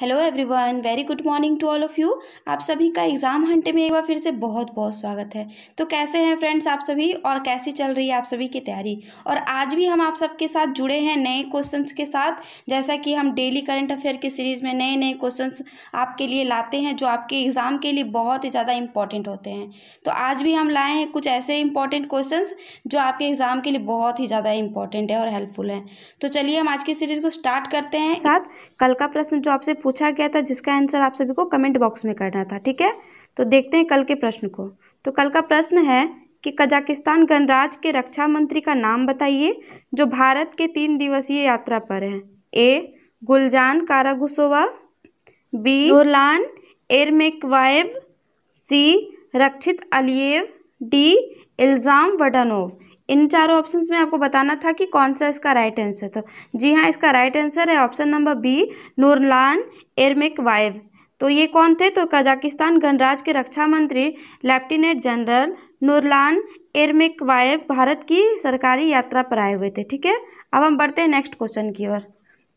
Hello everyone very good morning to all of you आप सभी का एग्ज़ाम हंटे में एक बार फिर से बहुत बहुत स्वागत है तो कैसे हैं फ्रेंड्स आप सभी और कैसी चल रही है आप सभी की तैयारी और आज भी हम आप सबके साथ जुड़े हैं नए क्वेश्चंस के साथ जैसा कि हम डेली करंट अफेयर के सीरीज़ में नए नए क्वेश्चन आपके लिए लाते हैं जो आपके एग्ज़ाम के लिए बहुत ही ज़्यादा इंपॉर्टेंट होते हैं तो आज भी हम लाए हैं कुछ ऐसे इंपॉर्टेंट क्वेश्चन जो आपके एग्ज़ाम के लिए बहुत ही ज़्यादा इंपॉर्टेंट है और हेल्पफुल हैं तो चलिए हम आज की सीरीज़ को स्टार्ट करते हैं साथ कल का प्रश्न जो आपसे पूछा गया था जिसका आंसर आप सभी को कमेंट बॉक्स में करना था ठीक है तो देखते हैं कल के प्रश्न को तो कल का प्रश्न है कि कजाकिस्तान गणराज के रक्षा मंत्री का नाम बताइए जो भारत के तीन दिवसीय यात्रा पर हैं ए गुलजान कारागुसोवा बी रोलान एरमेकवाएब सी रक्षित अलियेव डी इल्ज़ाम वडानोव इन चारों ऑप्शन में आपको बताना था कि कौन सा इसका राइट आंसर था जी हाँ इसका राइट आंसर है option number B Nurlan Yermekbayev तो ये कौन थे तो कजाकिस्तान गणराज के रक्षा मंत्री lieutenant general Nurlan Yermekbayev Bharat की सरकारी यात्रा पर आए हुए थे ठीक है अब हम बढ़ते हैं नेक्स्ट क्वेश्चन की ओर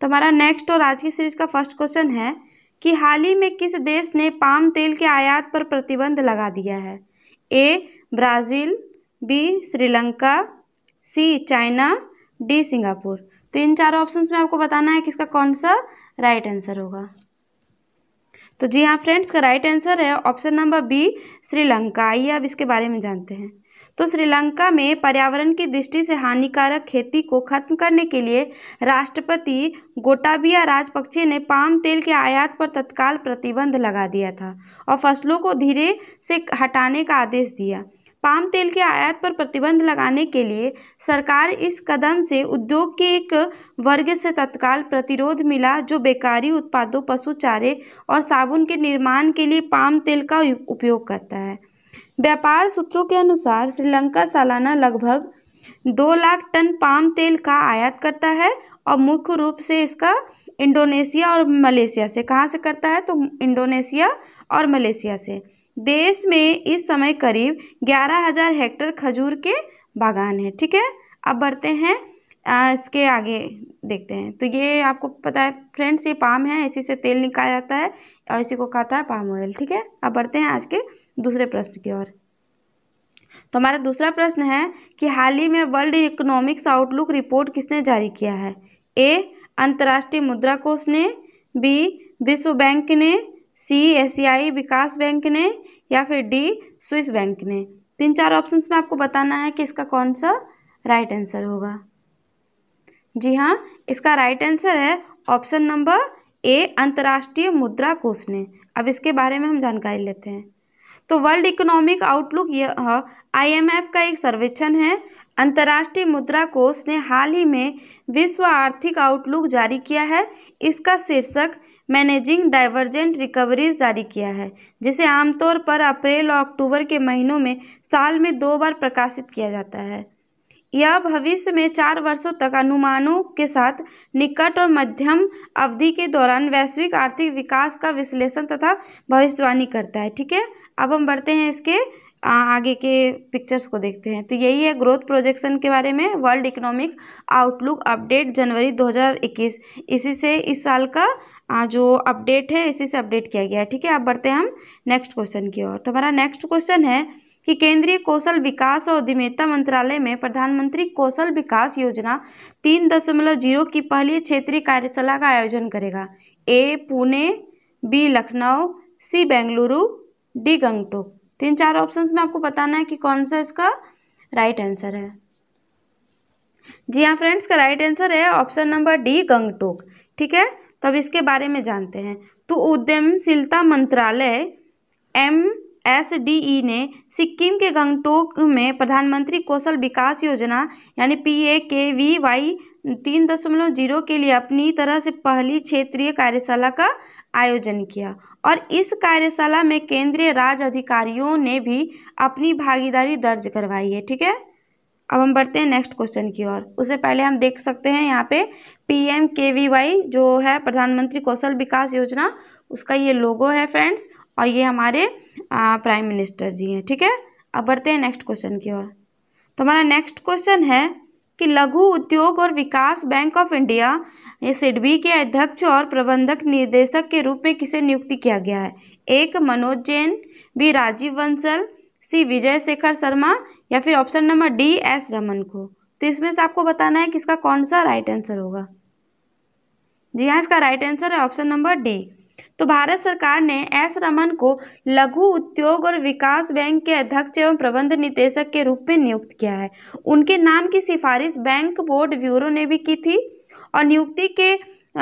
तो हमारा नेक्स्ट और आज की सीरीज का फर्स्ट क्वेश्चन है कि हाल ही में किस देश ने पाम तेल के आयात पर प्रतिबंध लगा दिया है A Brazil B Sri Lanka C China D Singapore तो इन चारों ऑप्शंस में आपको बताना है कि इसका कौन सा राइट आंसर होगा तो जी हाँ फ्रेंड्स का राइट आंसर है ऑप्शन नंबर बी श्रीलंका आइए अब इसके बारे में जानते हैं तो श्रीलंका में पर्यावरण की दृष्टि से हानिकारक खेती को खत्म करने के लिए राष्ट्रपति गोटाबिया राजपक्षे ने पाम तेल के आयात पर तत्काल प्रतिबंध लगा दिया था और फसलों को धीरे से हटाने का आदेश दिया पाम तेल के आयात पर प्रतिबंध लगाने के लिए सरकार इस कदम से उद्योग के एक वर्ग से तत्काल प्रतिरोध मिला जो बेकारी उत्पादों पशु चारे और साबुन के निर्माण के लिए पाम तेल का उपयोग करता है व्यापार सूत्रों के अनुसार श्रीलंका सालाना लगभग दो लाख टन पाम तेल का आयात करता है और मुख्य रूप से इसका इंडोनेशिया और मलेशिया से कहाँ से करता है तो इंडोनेशिया और मलेशिया से देश में इस समय करीब ग्यारह हज़ार हेक्टर खजूर के बागान हैं ठीक है अब बढ़ते हैं आ, इसके आगे देखते हैं तो ये आपको पता है फ्रेंड्स ये पाम है इसी से तेल निकाला जाता है और इसी को खाता है पाम ऑयल ठीक है अब बढ़ते हैं आज के दूसरे प्रश्न की ओर तो हमारा दूसरा प्रश्न है कि हाल ही में वर्ल्ड इकोनॉमिक्स आउटलुक रिपोर्ट किसने जारी किया है ए अंतर्राष्ट्रीय मुद्रा कोष ने बी विश्व बैंक ने सी एशियाई विकास बैंक ने या फिर डी स्विस बैंक ने तीन चार ऑप्शंस में आपको बताना है कि इसका कौन सा राइट आंसर होगा जी हाँ इसका राइट आंसर है ऑप्शन नंबर ए अंतर्राष्ट्रीय मुद्रा कोष ने अब इसके बारे में हम जानकारी लेते हैं तो वर्ल्ड इकोनॉमिक आउटलुक यह आईएमएफ का एक सर्वेक्षण है अंतर्राष्ट्रीय मुद्रा कोष ने हाल ही में विश्व आर्थिक आउटलुक जारी किया है इसका शीर्षक मैनेजिंग डाइवर्जेंट रिकवरीज जारी किया है जिसे आमतौर पर अप्रैल और अक्टूबर के महीनों में साल में दो बार प्रकाशित किया जाता है यह भविष्य में चार वर्षों तक अनुमानों के साथ निकट और मध्यम अवधि के दौरान वैश्विक आर्थिक विकास का विश्लेषण तथा भविष्यवाणी करता है ठीक है अब हम बढ़ते हैं इसके आगे के पिक्चर्स को देखते हैं तो यही है ग्रोथ प्रोजेक्शन के बारे में वर्ल्ड इकोनॉमिक आउटलुक अपडेट जनवरी 2021 इसी से इस साल का जो अपडेट है इसी से अपडेट किया गया है ठीक है अब बढ़ते हैं हम नेक्स्ट क्वेश्चन की ओर तो हमारा नेक्स्ट क्वेश्चन है कि केंद्रीय कौशल विकास और उद्यमिता मंत्रालय में प्रधानमंत्री कौशल विकास योजना तीन दशमलव जीरो की पहली क्षेत्रीय कार्यशाला का आयोजन करेगा A Pune B Lucknow C Bengaluru D Gangtok तीन तो चार ऑप्शन में आपको बताना है कि कौन सा इसका राइट आंसर है जी हाँ फ्रेंड्स का राइट आंसर है ऑप्शन नंबर डी गंगटोक ठीक है तो अब इसके बारे में जानते हैं तो उद्यमशीलता मंत्रालय एम एस डी ई ने सिक्किम के गंगटोक में प्रधानमंत्री कौशल विकास योजना यानी पी ए के वी वाई तीन दशमलव जीरो के लिए अपनी तरह से पहली क्षेत्रीय कार्यशाला का आयोजन किया और इस कार्यशाला में केंद्रीय राज अधिकारियों ने भी अपनी भागीदारी दर्ज करवाई है ठीक है अब हम बढ़ते हैं नेक्स्ट क्वेश्चन की ओर उससे पहले हम देख सकते हैं यहाँ पे P M K V Y जो है प्रधानमंत्री कौशल विकास योजना उसका ये लोगो है फ्रेंड्स और ये हमारे प्राइम मिनिस्टर जी हैं ठीक है अब बढ़ते हैं नेक्स्ट क्वेश्चन की ओर तो हमारा नेक्स्ट क्वेश्चन है कि लघु उद्योग और विकास बैंक ऑफ इंडिया ये सिडबी के अध्यक्ष और प्रबंधक निदेशक के रूप में किसे नियुक्ति किया गया है एक मनोज जैन बी राजीव बंसल सी विजय शेखर शर्मा या फिर option number D S Raman को तो इसमें से आपको बताना है कि इसका कौन सा राइट आंसर होगा जी हाँ इसका राइट आंसर है ऑप्शन नंबर डी तो भारत सरकार ने एस रमन को लघु उद्योग और विकास बैंक के अध्यक्ष एवं प्रबंध निदेशक के रूप में नियुक्त किया है उनके नाम की सिफारिश बैंक बोर्ड ब्यूरो ने भी की थी और नियुक्ति के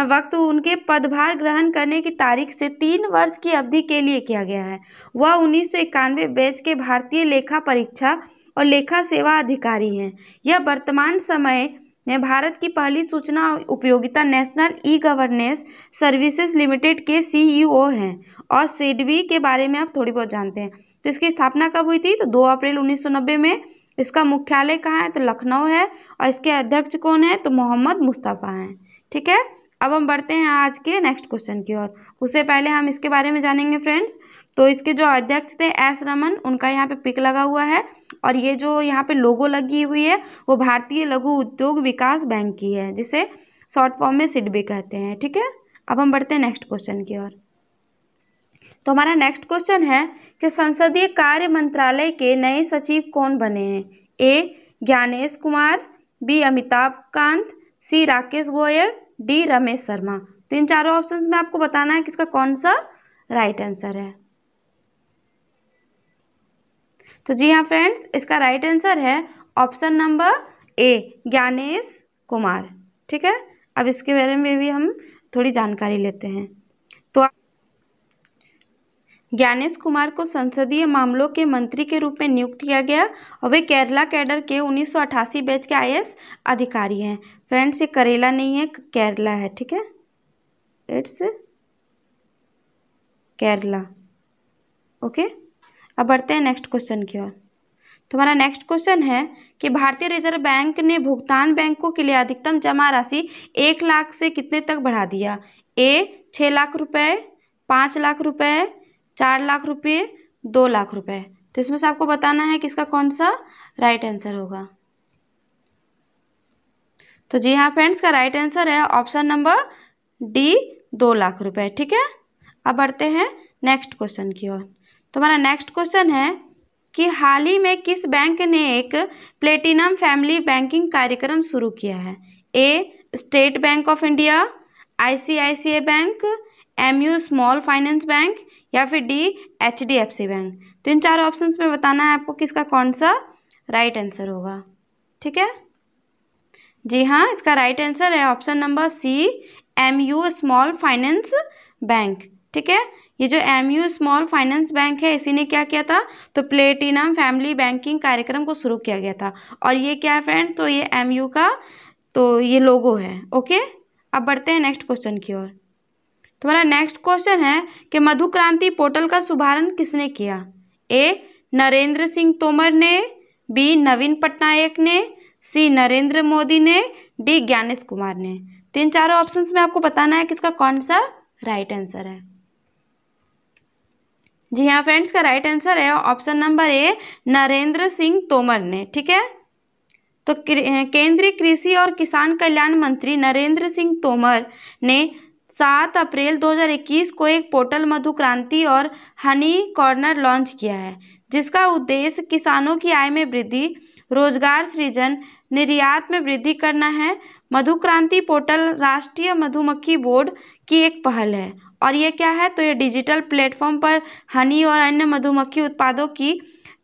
वक्त उनके पदभार ग्रहण करने की तारीख से तीन वर्ष की अवधि के लिए किया गया है वह उन्नीस सौ बैच के भारतीय लेखा परीक्षा और लेखा सेवा अधिकारी हैं यह वर्तमान समय में भारत की पहली सूचना उपयोगिता national E governance services limited के सीईओ हैं और सिडबी के बारे में आप थोड़ी बहुत जानते हैं तो इसकी स्थापना कब हुई थी तो 2 अप्रैल 1990 में इसका मुख्यालय कहाँ है तो लखनऊ है और इसके अध्यक्ष कौन है तो मोहम्मद मुस्तफ़ा हैं ठीक है अब हम बढ़ते हैं आज के नेक्स्ट क्वेश्चन की ओर उससे पहले हम इसके बारे में जानेंगे फ्रेंड्स तो इसके जो अध्यक्ष थे एस रमन उनका यहाँ पे पिक लगा हुआ है और ये जो यहाँ पे लोगो लगी हुई है वो भारतीय लघु उद्योग विकास बैंक की है जिसे शॉर्ट फॉर्म में सिडबी कहते हैं ठीक है अब हम बढ़ते हैं नेक्स्ट क्वेश्चन की ओर तो हमारा नेक्स्ट क्वेश्चन है कि संसदीय कार्य मंत्रालय के नए सचिव कौन बने हैं A Gyanesh Kumar B Amitabh Kant C Rakesh Goyal D Ramesh Sharma तीन तो चारों ऑप्शंस में आपको बताना है कि इसका कौन सा राइट आंसर है तो जी हाँ फ्रेंड्स इसका राइट आंसर है option number A Gyanesh Kumar ठीक है अब इसके बारे में भी हम थोड़ी जानकारी लेते हैं तो ज्ञानेश कुमार को संसदीय मामलों के मंत्री के रूप में नियुक्त किया गया और वे केरला कैडर के 1988 बैच के आईएएस अधिकारी हैं फ्रेंड्स ये करेला नहीं है केरला है ठीक है इट्स केरला ओके okay? अब बढ़ते हैं नेक्स्ट क्वेश्चन की ओर तो हमारा नेक्स्ट क्वेश्चन है कि भारतीय रिजर्व बैंक ने भुगतान बैंकों के लिए अधिकतम जमा राशि एक लाख से कितने तक बढ़ा दिया ए छः लाख रुपये पाँच लाख रुपये चार लाख रुपये दो लाख रुपये तो इसमें से आपको बताना है कि इसका कौन सा राइट आंसर होगा तो जी हाँ फ्रेंड्स का राइट आंसर है ऑप्शन नंबर डी दो लाख रुपए ठीक है अब बढ़ते हैं नेक्स्ट क्वेश्चन की ओर तो हमारा नेक्स्ट क्वेश्चन है कि हाल ही में किस बैंक ने एक प्लेटिनम फैमिली बैंकिंग कार्यक्रम शुरू किया है A State Bank of India ICICI bank A U small finance bank या फिर D H D F C bank तो इन चार ऑप्शंस में बताना है आपको किसका कौन सा राइट right आंसर होगा ठीक है जी हाँ इसका राइट right आंसर है option number C A U small finance bank ठीक है ये जो A U small finance bank है इसी ने क्या किया था तो प्लेटिनम फैमिली बैंकिंग कार्यक्रम को शुरू किया गया था और ये क्या है फ्रेंड तो ये एम यू का तो ये लोगो है ओके अब बढ़ते हैं नेक्स्ट क्वेश्चन की ओर तो हमारा नेक्स्ट क्वेश्चन है कि मधु क्रांति पोर्टल का शुभारंभ किसने किया ए नरेंद्र सिंह तोमर ने बी नवीन पटनायक ने सी नरेंद्र मोदी ने डी ज्ञानेश कुमार ने तीन चारों ऑप्शंस में आपको बताना है किसका कौन सा राइट आंसर है जी हाँ फ्रेंड्स का राइट आंसर है option number A Narendra Singh Tomar ने ठीक है तो केंद्रीय कृषि और किसान कल्याण मंत्री नरेंद्र सिंह तोमर ने सात अप्रैल 2021 को एक पोर्टल मधु क्रांति और हनी कॉर्नर लॉन्च किया है जिसका उद्देश्य किसानों की आय में वृद्धि रोजगार सृजन निर्यात में वृद्धि करना है मधु क्रांति पोर्टल राष्ट्रीय मधुमक्खी बोर्ड की एक पहल है और ये क्या है तो ये डिजिटल प्लेटफॉर्म पर हनी और अन्य मधुमक्खी उत्पादों की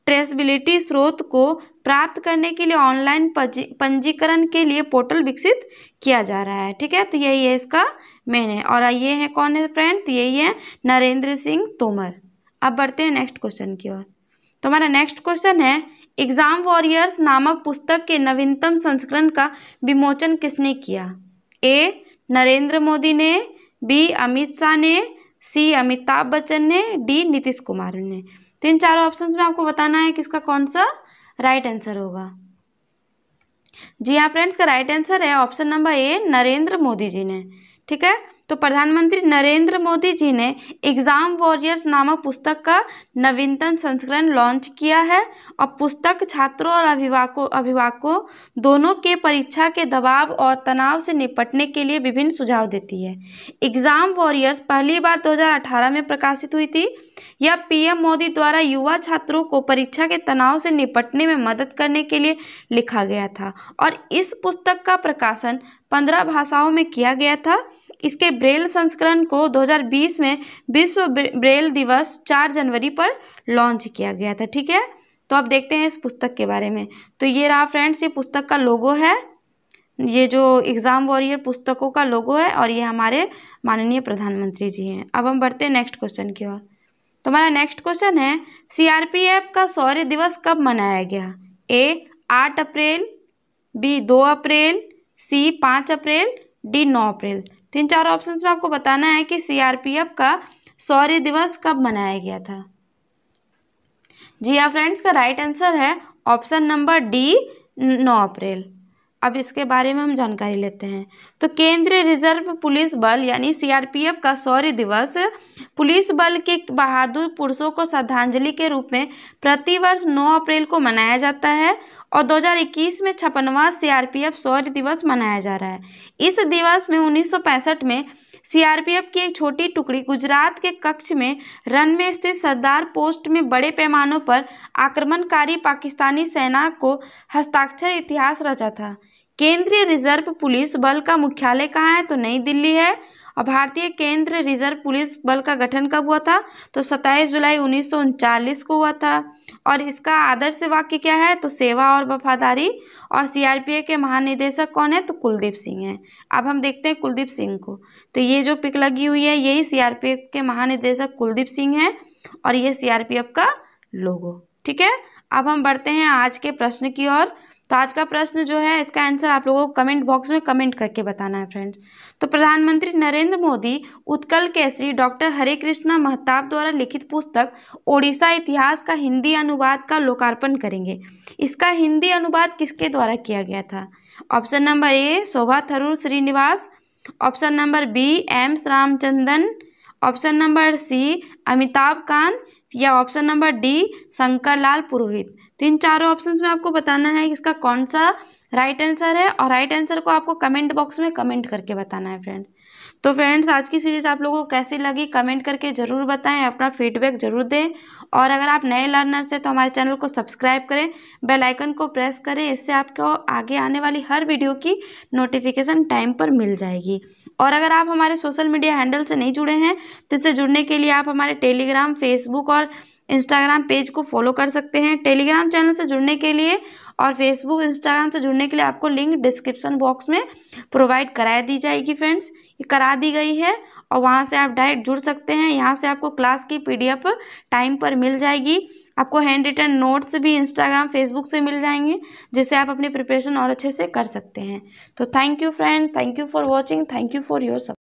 ट्रेसबिलिटी स्रोत को प्राप्त करने के लिए ऑनलाइन पंजीकरण के लिए पोर्टल विकसित किया जा रहा है ठीक है तो यही है इसका मेन है और ये है कौन है फ्रेंड तो यही है नरेंद्र सिंह तोमर अब बढ़ते हैं नेक्स्ट क्वेश्चन की ओर तो हमारा नेक्स्ट क्वेश्चन है एग्जाम वॉरियर्स नामक पुस्तक के नवीनतम संस्करण का विमोचन किसने किया ए नरेंद्र मोदी ने बी अमित शाह ने सी अमिताभ बच्चन ने डी नीतीश कुमार ने तो इन चारों ऑप्शन में आपको बताना है किसका कौन सा राइट आंसर होगा जी हाँ फ्रेंड्स का राइट आंसर है option number A Narendra Modi ji ने ठीक है तो प्रधानमंत्री नरेंद्र मोदी जी ने एग्ज़ाम वॉरियर्स नामक पुस्तक का नवीनतम संस्करण लॉन्च किया है और पुस्तक छात्रों और अभिभावकों अभिभावकों दोनों के परीक्षा के दबाव और तनाव से निपटने के लिए विभिन्न सुझाव देती है एग्ज़ाम वॉरियर्स पहली बार 2018 में प्रकाशित हुई थी यह पीएम मोदी द्वारा युवा छात्रों को परीक्षा के तनाव से निपटने में मदद करने के लिए लिखा गया था और इस पुस्तक का प्रकाशन पंद्रह भाषाओं में किया गया था इसके ब्रेल संस्करण को 2020 में विश्व ब्रेल दिवस 4 जनवरी पर लॉन्च किया गया था ठीक है तो आप देखते हैं इस पुस्तक के बारे में तो ये रहा फ्रेंड्स ये पुस्तक का लोगो है ये जो एग्ज़ाम वॉरियर पुस्तकों का लोगो है और ये हमारे माननीय प्रधानमंत्री जी हैं अब हम बढ़ते हैं नेक्स्ट क्वेश्चन की ओर तो हमारा नेक्स्ट क्वेश्चन है सीआरपीएफ का शौर्य दिवस कब मनाया गया ए आठ अप्रैल बी दो अप्रैल सी पाँच अप्रैल डी नौ अप्रैल तीन चार ऑप्शंस में आपको बताना है कि सीआरपीएफ का शौर्य दिवस कब मनाया गया था जी हाँ फ्रेंड्स का राइट आंसर है ऑप्शन नंबर डी नौ अप्रैल अब इसके बारे में हम जानकारी लेते हैं तो केंद्रीय रिजर्व पुलिस बल यानी सीआरपीएफ का शौर्य दिवस पुलिस बल के बहादुर पुरुषों को श्रद्धांजलि के रूप में प्रतिवर्ष नौ अप्रैल को मनाया जाता है और 2021 में छप्पनवा सीआरपीएफ शौर्य दिवस मनाया जा रहा है इस दिवस में 1965 में सीआरपीएफ की एक छोटी टुकड़ी गुजरात के कक्ष में रन में स्थित सरदार पोस्ट में बड़े पैमानों पर आक्रमणकारी पाकिस्तानी सेना को हस्ताक्षर इतिहास रचा था केंद्रीय रिजर्व पुलिस बल का मुख्यालय कहाँ है तो नई दिल्ली है और भारतीय केंद्र रिजर्व पुलिस बल का गठन कब हुआ था तो 27 जुलाई उन्नीस को हुआ था और इसका आदर्श वाक्य क्या है तो सेवा और वफादारी और सीआरपीए के महानिदेशक कौन है तो कुलदीप सिंह है अब हम देखते हैं कुलदीप सिंह को तो ये जो पिक लगी हुई है यही सी के महानिदेशक कुलदीप सिंह है और ये एफ का लोगो ठीक है अब हम बढ़ते हैं आज के प्रश्न की ओर तो आज का प्रश्न जो है इसका आंसर आप लोगों को कमेंट बॉक्स में कमेंट करके बताना है फ्रेंड्स तो प्रधानमंत्री नरेंद्र मोदी उत्कल केसरी डॉक्टर हरे कृष्णा महताब द्वारा लिखित पुस्तक ओडिशा इतिहास का हिंदी अनुवाद का लोकार्पण करेंगे इसका हिंदी अनुवाद किसके द्वारा किया गया था option number A Shobha Tharoor Srinivas option number B M Ramachandran option number C Amitabh Kant या option number D Shankar Purohit तो इन चारों ऑप्शंस में आपको बताना है इसका कौन सा राइट right आंसर है और राइट right आंसर को आपको कमेंट बॉक्स में कमेंट करके बताना है फ्रेंड्स तो फ्रेंड्स आज की सीरीज़ आप लोगों को कैसी लगी कमेंट करके ज़रूर बताएं अपना फीडबैक ज़रूर दें और अगर आप नए लर्नर्स हैं तो हमारे चैनल को सब्सक्राइब करें बेल आइकन को प्रेस करें इससे आपको आगे आने वाली हर वीडियो की नोटिफिकेशन टाइम पर मिल जाएगी और अगर आप हमारे सोशल मीडिया हैंडल से नहीं जुड़े हैं तो इससे जुड़ने के लिए आप हमारे टेलीग्राम फेसबुक और इंस्टाग्राम पेज को फॉलो कर सकते हैं टेलीग्राम चैनल से जुड़ने के लिए और फेसबुक इंस्टाग्राम से जुड़ने के लिए आपको लिंक डिस्क्रिप्शन बॉक्स में प्रोवाइड करा दी जाएगी फ्रेंड्स ये करा दी गई है और वहाँ से आप डायरेक्ट जुड़ सकते हैं यहाँ से आपको क्लास की पीडीएफ टाइम पर मिल जाएगी आपको हैंड रिटर्न नोट्स भी इंस्टाग्राम फेसबुक से मिल जाएंगे जिससे आप अपनी प्रिपरेशन और अच्छे से कर सकते हैं तो thank you friend thank you for watching thank you for your